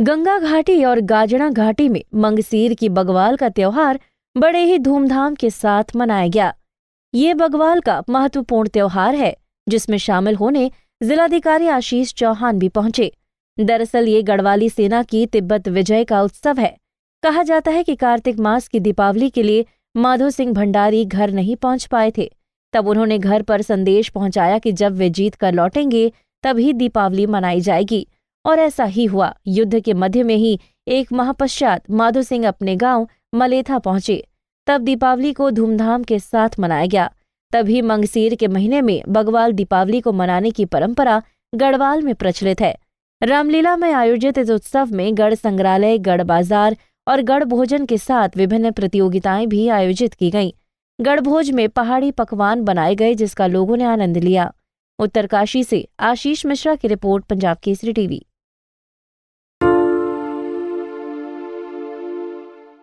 गंगा घाटी और गाजना घाटी में मंगसीर की बगवाल का त्यौहार बड़े ही धूमधाम के साथ मनाया गया ये बगवाल का महत्वपूर्ण त्यौहार है जिसमें शामिल होने जिलाधिकारी आशीष चौहान भी पहुंचे दरअसल ये गढ़वाली सेना की तिब्बत विजय का उत्सव है कहा जाता है कि कार्तिक मास की दीपावली के लिए माधो सिंह भंडारी घर नहीं पहुंच पाए थे तब उन्होंने घर पर संदेश पहुंचाया कि जब वे जीत कर लौटेंगे तभी दीपावली मनाई जाएगी और ऐसा ही हुआ युद्ध के मध्य में ही एक महापश्चात माधो सिंह अपने गांव मलेथा पहुंचे तब दीपावली को धूमधाम के साथ मनाया गया तभी मंगसीर के महीने में बगवाल दीपावली को मनाने की परंपरा गढ़वाल में प्रचलित है रामलीला में आयोजित इस उत्सव में गढ़ संग्रहालय गढ़ बाजार और गढ़ भोजन के साथ विभिन्न प्रतियोगिताएं भी आयोजित की गईं गढ़भोज में पहाड़ी पकवान बनाए गए जिसका लोगों ने आनंद लिया उत्तरकाशी से आशीष मिश्रा की रिपोर्ट पंजाब केसरी टीवी